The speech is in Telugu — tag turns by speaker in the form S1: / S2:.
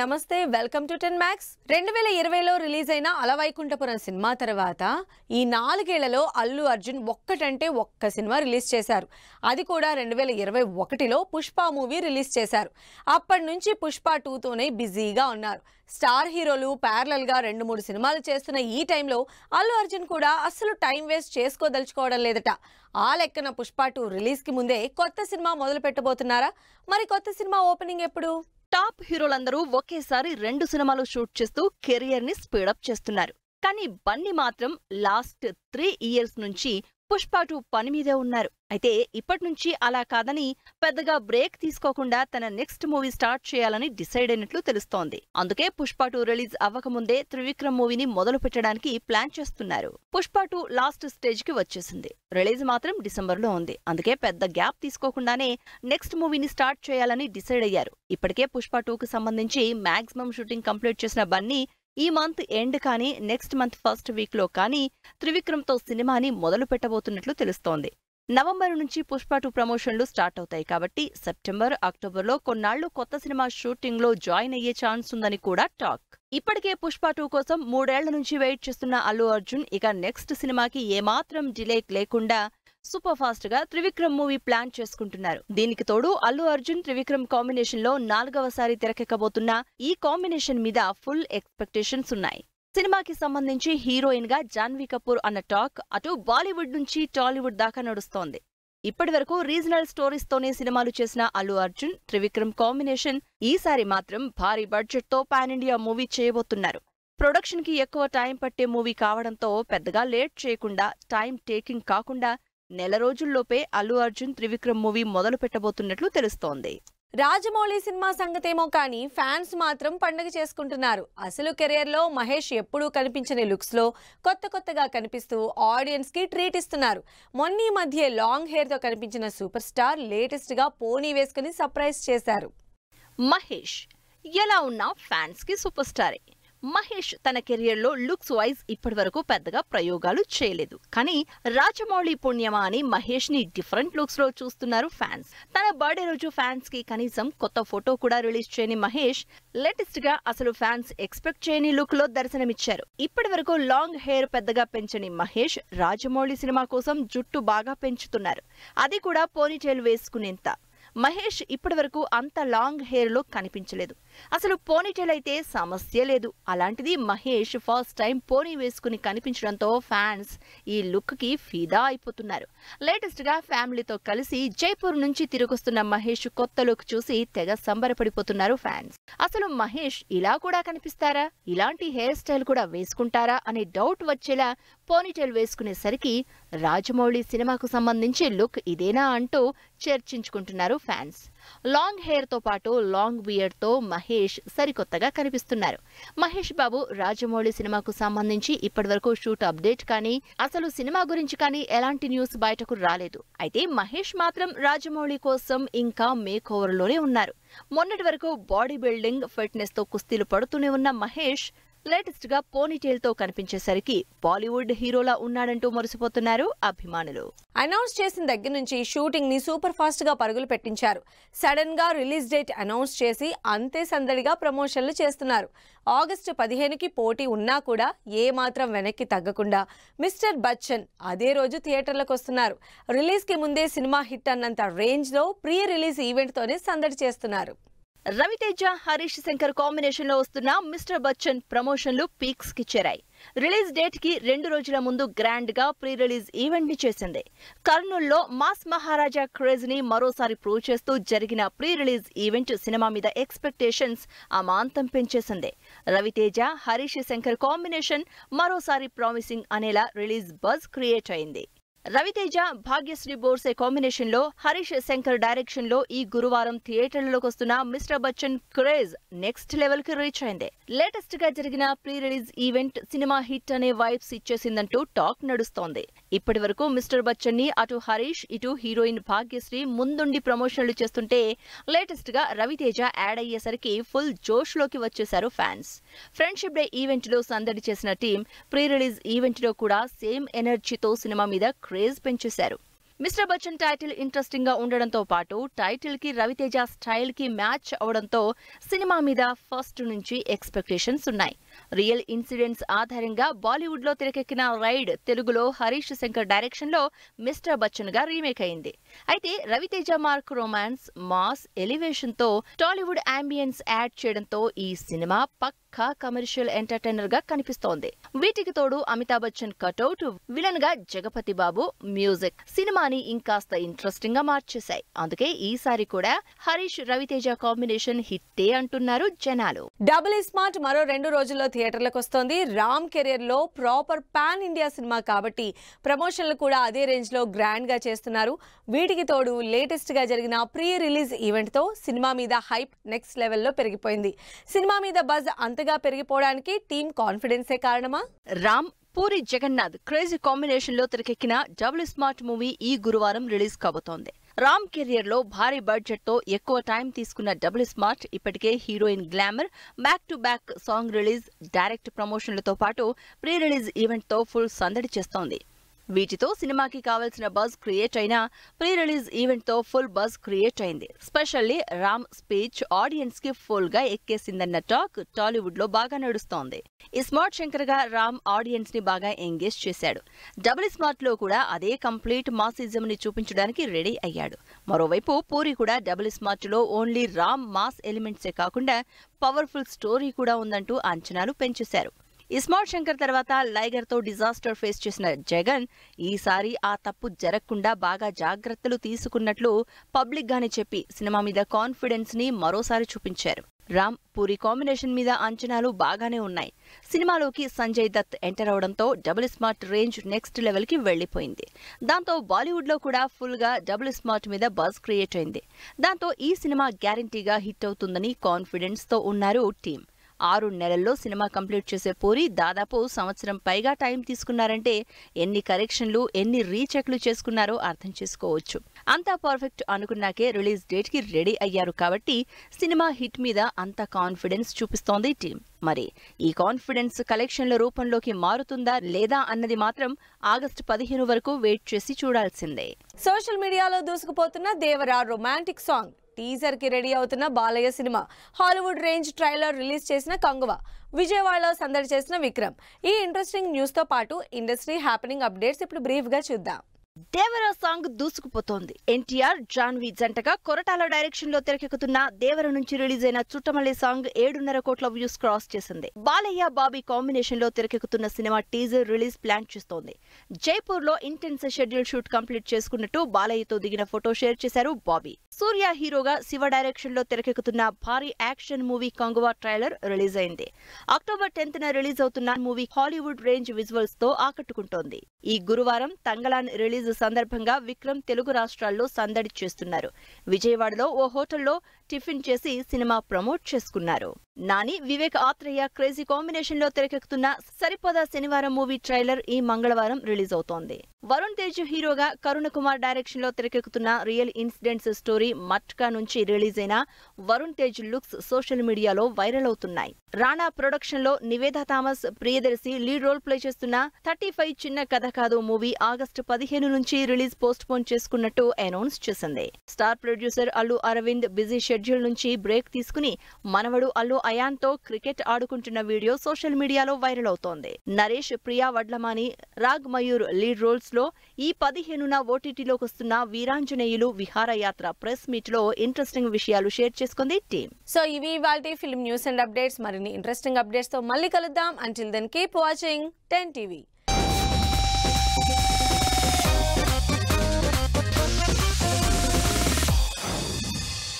S1: నమస్తే వెల్కమ్ టు టెన్ మ్యాక్స్ రెండు వేల ఇరవైలో రిలీజ్ అయిన అలవైకుంఠపురం సినిమా తర్వాత ఈ నాలుగేళ్లలో అల్లు అర్జున్ ఒక్కటంటే ఒక్క సినిమా రిలీజ్ చేశారు అది కూడా రెండు వేల ఇరవై ఒకటిలో పుష్ప మూవీ రిలీజ్ చేశారు అప్పటి నుంచి పుష్ప టూతోనే బిజీగా ఉన్నారు స్టార్ హీరోలు ప్యారలల్గా రెండు మూడు సినిమాలు చేస్తున్న ఈ టైంలో అల్లు అర్జున్ కూడా అస్సలు టైం వేస్ట్ చేసుకోదలుచుకోవడం లేదట ఆ లెక్కన పుష్ప టూ రిలీజ్కి ముందే కొత్త సినిమా మొదలు పెట్టబోతున్నారా మరి కొత్త సినిమా ఓపెనింగ్ ఎప్పుడు టాప్ హీరోలందరూ ఒకేసారి రెండు సినిమాలు షూట్ చేస్తూ కెరియర్ ని స్పీడప్ చేస్తున్నారు
S2: కానీ బన్నీ మాత్రం లాస్ట్ త్రీ ఇయర్స్ నుంచి పుష్ప టూ పని మీదే ఉన్నారు అయితే ఇప్పటి నుంచి అలా కాదని పెద్దగా బ్రేక్ తీసుకోకుండా తన నెక్స్ట్ మూవీ స్టార్ట్ చేయాలని డిసైడ్ అయినట్లు తెలుస్తోంది అందుకే పుష్ప టూ రిలీజ్ అవ్వకముందే త్రివిక్రమ్ మూవీని మొదలు పెట్టడానికి ప్లాన్ చేస్తున్నారు పుష్ప టూ లాస్ట్ స్టేజ్ కి వచ్చేసింది రిలీజ్ మాత్రం డిసెంబర్ లో ఉంది అందుకే పెద్ద గ్యాప్ తీసుకోకుండానే నెక్స్ట్ మూవీని స్టార్ట్ చేయాలని డిసైడ్ అయ్యారు ఇప్పటికే పుష్ప కు సంబంధించి మాక్సిమం షూటింగ్ కంప్లీట్ చేసిన బన్నీ ఈ మంత్ ఎండ్ కానీ నెక్స్ట్ మంత్ ఫస్ట్ వీక్లో కానీ త్రివిక్రమ్తో సినిమాని మొదలు పెట్టబోతున్నట్లు తెలుస్తోంది నవంబర్ నుంచి పుష్ప టూ ప్రమోషన్లు స్టార్ట్ అవుతాయి కాబట్టి సెప్టెంబర్ అక్టోబర్లో కొన్నాళ్లు కొత్త సినిమా షూటింగ్లో జాయిన్ అయ్యే ఛాన్స్ ఉందని కూడా టాక్ ఇప్పటికే పుష్ప టూ కోసం మూడేళ్ల నుంచి వెయిట్ చేస్తున్న అల్లు అర్జున్ ఇక నెక్స్ట్ సినిమాకి ఏమాత్రం డిలే లేకుండా సూపర్ ఫాస్ట్ గా త్రివిక్రమ్ మూవీ ప్లాన్ చేసుకుంటున్నారు దీనికి తోడు అల్లు అర్జున్ త్రివిక్రమ్ కాంబినేషన్ లో నాలుగవసారి తెరకెక్కబోతున్న ఈ కాంబినేషన్ మీద ఫుల్ ఎక్స్పెక్టేషన్స్ ఉన్నాయి సినిమాకి సంబంధించి హీరోయిన్ గా జాన్వీ కపూర్ అన్న టాక్ అటు బాలీవుడ్ నుంచి టాలీవుడ్ దాకా నడుస్తోంది ఇప్పటి వరకు రీజనల్ స్టోరీస్ తోనే సినిమాలు చేసిన అల్లు అర్జున్ త్రివిక్రమ్ కాంబినేషన్ ఈసారి మాత్రం భారీ బడ్జెట్ తో పాన్ ఇండియా మూవీ చేయబోతున్నారు ప్రొడక్షన్ కి ఎక్కువ టైం పట్టే మూవీ కావడంతో పెద్దగా లేట్ చేయకుండా టైం టేకింగ్ కాకుండా నెల రోజుల్లోపే అల్లు అర్జున్ త్రివిక్రమ్ మూవీ మొదలు పెట్టబోతున్నట్లు తెలుస్తోంది
S1: రాజమౌళి సినిమా సంగతేమో కానీ ఫ్యాన్స్ మాత్రం పండగ చేసుకుంటున్నారు అసలు కెరియర్లో మహేష్ ఎప్పుడూ కనిపించని లుక్స్లో కొత్త కొత్తగా కనిపిస్తూ ఆడియన్స్కి ట్రీట్ ఇస్తున్నారు మొన్న మధ్య లాంగ్ హెయిర్తో కనిపించిన సూపర్ స్టార్ లేటెస్ట్గా పోనీ వేసుకుని సర్ప్రైజ్ చేశారు మహేష్ ఎలా ఉన్నా ఫ్యాన్స్కి సూపర్ స్టారే మహేష్ తన కెరియర్లో లుక్స్ వైజ్
S2: ఇప్పటివరకు పెద్దగా ప్రయోగాలు చేయలేదు కానీ రాజమౌళి పుణ్యమా అని మహేష్ ని డిఫరెంట్ లుక్స్ లో చూస్తున్నారు ఫ్యాన్స్ తన బర్త్డే రోజు ఫ్యాన్స్ కి కనీసం కొత్త ఫోటో కూడా రిలీజ్ చేయని మహేష్ లేటెస్ట్ గా అసలు ఫ్యాన్స్ ఎక్స్పెక్ట్ చేయని లుక్ లో దర్శనమిచ్చారు ఇప్పటి వరకు లాంగ్ హెయిర్ పెద్దగా పెంచని మహేష్ రాజమౌళి సినిమా కోసం జుట్టు బాగా పెంచుతున్నారు అది కూడా పోనీటైల్ వేసుకునేంత మహేష్ ఇప్పటివరకు అంత లాంగ్ హెయిర్లో కనిపించలేదు అసలు పోనీటెల్ అయితే సమస్య లేదు అలాంటిది మహేష్ ఫస్ట్ టైం పోనీ వేసుకుని కనిపించడంతో ఫ్యాన్స్ ఈ లుక్కి ఫిదా అయిపోతున్నారు లేటెస్ట్గా ఫ్యామిలీతో కలిసి జైపూర్ నుంచి తిరిగొస్తున్న మహేష్ కొత్త లుక్ చూసి తెగ సంబరపడిపోతున్నారు ఫ్యాన్స్ అసలు మహేష్ ఇలా కూడా కనిపిస్తారా ఇలాంటి హెయిర్ స్టైల్ కూడా వేసుకుంటారా అనే డౌట్ వచ్చేలా పోనీటైల్ వేసుకునేసరికి రాజమౌళి సినిమాకు సంబంధించి లుక్ ఇదేనా అంటూ చర్చించుకుంటున్నారు ఫ్యాన్స్ లాంగ్ హెయిర్తో పాటు లాంగ్ బియర్డ్తో మహేష్ సరికొత్తగా కనిపిస్తున్నారు మహేష్ బాబు రాజమౌళి సినిమాకు సంబంధించి ఇప్పటివరకు షూట్ అప్డేట్ కానీ అసలు సినిమా గురించి కానీ ఎలాంటి న్యూస్ బయటకు రాలేదు అయితే మహేష్ మాత్రం రాజమౌళి కోసం ఇంకా మేక్ ఓవర్లోనే ఉన్నారు మొన్నటి వరకు బాడీ బిల్డింగ్ ఫిట్నెస్తో కుస్తీలు పడుతూనే ఉన్న మహేష్ లేటెస్ట్ గా పోనీటేల్ తో కనిపించేసరికి బాలీవుడ్ హీరోలా ఉన్నాడంటూ మురిసిపోతున్నారు అభిమానులు
S1: అనౌన్స్ చేసిన దగ్గర నుంచి షూటింగ్ ని సూపర్ ఫాస్ట్ గా పరుగులు పెట్టించారు సడన్ గా రిలీజ్ డేట్ అనౌన్స్ చేసి అంతే సందడిగా ప్రమోషన్లు చేస్తున్నారు ఆగస్టు పదిహేనుకి పోటీ ఉన్నా కూడా ఏ మాత్రం వెనక్కి తగ్గకుండా మిస్టర్ బచ్చన్ అదే రోజు థియేటర్లకు వస్తున్నారు రిలీజ్ కి ముందే సినిమా హిట్ అన్నంత రేంజ్ లో ప్రీ రిలీజ్ ఈవెంట్ తోనే సందడి చేస్తున్నారు రవితేజ
S2: హరీష్ శంకర్ కాంబినేషన్ లో వస్తున్న మిస్టర్ బచ్చన్ ప్రమోషన్లు పీక్స్ కి చేరాయి రిలీజ్ డేట్ కి రెండు రోజుల ముందు గ్రాండ్ గా ప్రీ రిలీజ్ ఈవెంట్ ని చేసింది కర్నూల్లో మాస్ మహారాజా క్రేజ్ ని మరోసారి ప్రూవ్ చేస్తూ జరిగిన ప్రీ రిలీజ్ ఈవెంట్ సినిమా మీద ఎక్స్పెక్టేషన్స్ అమాంతం పెంచేసింది రవితేజ హరీష్ శంకర్ కాంబినేషన్ మరోసారి ప్రామిసింగ్ అనేలా రిలీజ్ బజ్ క్రియేట్ అయింది రవితేజ భాగ్యశ్రీ బోర్సే కాంబినేషన్ లో హరీష్ శంకర్ డైరెక్షన్ లో ఈ గురువారం థియేటర్లలోకి వస్తున్న Mister Bachchan craze next level కి రీచ్ అయింది లేటెస్ట్ గా జరిగిన pre release event cinema hit అనే వైబ్స్ ఇచ్చేసిందంటూ టాక్ నడుస్తోంది ఇప్పటి వరకు మిస్టర్ బచ్చన్ ని అటు హరీష్ ఇటు హీరోయిన్ భాగ్యశ్రీ ముందుండి ప్రమోషన్లు చేస్తుంటే లేటెస్ట్ గా రవితేజ యాడ్ అయ్యేసరికి ఫుల్ జోష్ లోకి వచ్చేశారు ఫ్యాన్స్ ఫ్రెండ్షిప్ డే ఈవెంట్ లో సందడి చేసిన టీం ప్రీ రిలీజ్ ఈవెంట్ లో కూడా సేమ్ ఎనర్జీతో సినిమా మీద క్రేజ్ పెంచేశారు మిస్టర్ బచ్చన్ టైటిల్ ఇంట్రెస్టింగ్ గా ఉండడంతో పాటు టైటిల్ కి రవితేజ స్టైల్ కి మ్యాచ్ అవడంతో సినిమా మీద ఫస్ట్ నుంచి ఎక్స్పెక్టేషన్స్ ఉన్నాయి రియల్ ఇన్సిడెంట్స్ ఆధారంగా బాలీవుడ్ లో తెరకెక్కిన రైడ్ తెలుగులో హరీష్ శంకర్ డైరెక్షన్ లో మిస్టర్ బచ్చన్ గా రీమేక్ అయింది అయితే Raviteja mark romance mass elevation తో టాలీవుడ్ అంబియన్స్ యాడ్ చేయడంతో ఈ సినిమా పక్కా కమర్షియల్ ఎంటర్టైనర్ గా కనిపిస్తోంది వీటికి తోడు అమితాబ్ బచ్చన్ కటౌట్ విలన్ గా జగపతి బాబు మ్యూజిక్ సినిమాని ఇంకాస్త ఇంట్రెస్టింగ్ గా మార్చేశాయి అందుకే ఈసారి కూడా హరీష్ రవితేజ కాంబినేషన్ హిట్టే
S1: అంటున్నారు జనాలు డబుల్ స్మార్ట్ మరో రెండు రోజుల్లో త్వరలో థియేటర్లకు వస్తోంది రామ్ లో ప్రాపర్ పాన్ ఇండియా సినిమా కాబట్టి ప్రమోషన్లు కూడా అదే రేంజ్లో గా చేస్తున్నారు వీటికి తోడు లేటెస్ట్ గా జరిగిన ప్రీ రిలీజ్ ఈవెంట్ తో సినిమా మీద హైప్ నెక్స్ట్ లెవెల్లో పెరిగిపోయింది సినిమా మీద బజ్ అంతగా పెరిగిపోవడానికి టీం కాన్ఫిడెన్సే కారణమా రామ్ పూరి జగన్నాథ్ క్రేజీ కాంబినేషన్లో తెరకెక్కిన డబుల్ స్మార్ట్ మూవీ ఈ గురువారం రిలీజ్
S2: కాబోతోంది రామ్ కెరియర్ లో భారీ బడ్జెట్ తో ఎక్కువ టైం తీసుకున్న డబుల్ స్మార్ట్ ఇప్పటికే heroine glamour back to back song release direct ప్రమోషన్లతో పాటు ప్రీ రిలీజ్ ఈవెంట్ తో ఫుల్ సందడి చేస్తోంది వీటితో సినిమాకి కావాల్సిన బజ్ క్రియేట్ అయిన ప్రీ రిలీజ్ ఈవెంట్తో ఫుల్ బజ్ క్రియేట్ అయింది స్పెషల్లీ రామ్ స్పీచ్ ఆడియన్స్ కి ఫుల్ గా ఎక్కేసిందన్న టాక్ టాలీవుడ్లో బాగా నడుస్తోంది ఈ స్మార్ట్ శంకర్ గా రామ్ ఆడియన్స్ ని బాగా ఎంగేజ్ చేశాడు డబుల్ లో కూడా అదే కంప్లీట్ మాసిజం ని చూపించడానికి రెడీ అయ్యాడు మరోవైపు పూరి కూడా డబుల్ లో ఓన్లీ రామ్ మాస్ ఎలిమెంట్సే కాకుండా పవర్ఫుల్ స్టోరీ కూడా ఉందంటూ అంచనాలు పెంచేశారు ఇస్మాల్ శంకర్ తర్వాత లైగర్ తో డిజాస్టర్ ఫేస్ చేసిన జగన్ ఈసారి ఆ తప్పు జరగకుండా బాగా జాగ్రత్తలు తీసుకున్నట్లు పబ్లిక్గానే చెప్పి సినిమా మీద కాన్ఫిడెన్స్ ని మరోసారి చూపించారు రామ్ పూరి కాంబినేషన్ మీద అంచనాలు బాగానే ఉన్నాయి సినిమాలోకి సంజయ్ దత్ ఎంటర్ అవడంతో double smart range next level కి వెళ్లిపోయింది దాంతో బాలీవుడ్లో కూడా ఫుల్ గా డబుల్ స్మార్ట్ మీద బజ్ క్రియేట్ అయింది దాంతో ఈ సినిమా గ్యారంటీగా హిట్ అవుతుందని కాన్ఫిడెన్స్ తో ఉన్నారు టీం ఆరు నెలల్లో సినిమా కంప్లీట్ చేసే పూరి దాదాపు సంవత్సరం పైగా టైం తీసుకున్నారంటే ఎన్ని కరెక్షన్లు ఎన్ని రీచెక్లు చేసుకున్నారో అర్థం చేసుకోవచ్చు అంతా పర్ఫెక్ట్ అనుకున్నాకే రిలీజ్ డేట్కి రెడీ అయ్యారు కాబట్టి సినిమా హిట్ మీద అంత కాన్ఫిడెన్స్ చూపిస్తోంది టీం మరి ఈ కాన్ఫిడెన్స్ కలెక్షన్ల రూపంలోకి మారుతుందా లేదా అన్నది మాత్రం ఆగస్టు పదిహేను వరకు వెయిట్ చేసి చూడాల్సిందే
S1: సోషల్ మీడియాలో దూసుకుపోతున్న దేవరా రొమాంటిక్ సాంగ్ టీజర్ కి రెడీ అవుతున్న Balayya cinema Hollywood range trailer release చేసిన కంగువ విజయవాడలో సందడి చేసిన విక్రమ్ ఈ ఇంట్రెస్టింగ్ న్యూస్తో పాటు ఇండస్ట్రీ హ్యాపెనింగ్ అప్డేట్స్ ఇప్పుడు బ్రీఫ్గా చూద్దాం దేవరా సాంగ్ దూసుకుపోతోంది
S2: ఎన్టీఆర్ జాన్వీ జంటగా కొరటాల డైరెక్షన్ లో తెరకెక్కుతున్న దేవర నుంచి రిలీజ్ అయిన చుట్టమల్లి సాంగ్ ఏడున్నర కోట్ల వ్యూస్ క్రాస్ చేసింది బాలయ్య బాబీ కాంబినేషన్ లో తెరకెక్కుతున్న సినిమా టీజర్ రిలీజ్ ప్లాన్ చేస్తోంది జైపూర్ లో ఇంటెన్స్ షెడ్యూల్ షూట్ కంప్లీట్ చేసుకున్నట్టు బాలయ్యతో దిగిన ఫోటో షేర్ చేశారు బాబీ సూర్య హీరోగా శివ డైరెక్షన్ లో తెరకెక్కుతున్న భారీ action movie Kanguva trailer release అయింది అక్టోబర్ టెన్త్ న రిలీజ్ అవుతున్న మూవీ హాలీవుడ్ రేంజ్ విజువల్స్ తో ఆకట్టుకుంటోంది ఈ గురువారం తంగలాన్ రిలీజ్ రిలీజ్ సందర్భంగా విక్రమ్ తెలుగు రాష్ట్రాల్లో సందడి చేస్తున్నారు విజయవాడలో ఓ హోటల్లో టిఫిన్ చేసి సినిమా ప్రమోట్ చేసుకున్నారు నాని వివేక్ ఆత్రేయ క్రేజీ కాంబినేషన్ లో తెరకెక్కుతున్న సరిపద శనివారం మూవీ ట్రైలర్ ఈ మంగళవారం రిలీజ్ అవుతోంది వరుణ్ తేజ్ హీరోగా కరుణ్ కుమార్ డైరెక్షన్ లో తెరకెక్కుతున్న రియల్ ఇన్సిడెంట్స్ స్టోరీ మట్కా నుంచి రిలీజ్ అయిన వరుణ్ తేజ్ లుక్స్ సోషల్ మీడియాలో వైరల్ అవుతున్నాయి రాణా ప్రొడక్షన్ లో Niveda Thomas Priyadarshi lead role play చేస్తున్న థర్టీ ఫైవ్ చిన్న కథ కాదు మూవీ ఆగస్టు పదిహేను నుంచి రిలీజ్ పోస్ట్ పోన్ చేసుకున్నట్టు అనౌన్స్ చేసింది star producer Allu Aravind busy schedule నుంచి బ్రేక్ తీసుకుని మనవడు అల్లు అయాన్తో క్రికెట్ ఆడుకుంటున్న వీడియో సోషల్ మీడియాలో వైరల్ అవుతోంది నరేష్ ప్రియా వడ్లమాని రాగ్ మయూర్ లీడ్ రోల్స్ లో ఈ పదిహేనున ఓటీటీలోకి వస్తున్న వీరాంజనేయులు విహారయాత్ర ప్రెస్ మీట్ లో ఇంట్రెస్టింగ్ విషయాలు షేర్ చేసుకుంది టీం
S1: సో ఇవి ఇవాళ ఫిల్మ్ న్యూస్ అండ్ అప్డేట్స్ మరిన్ని ఇంట్రెస్టింగ్ అప్డేట్స్ తో మళ్ళీ కలుద్దాం until then keep watching ten TV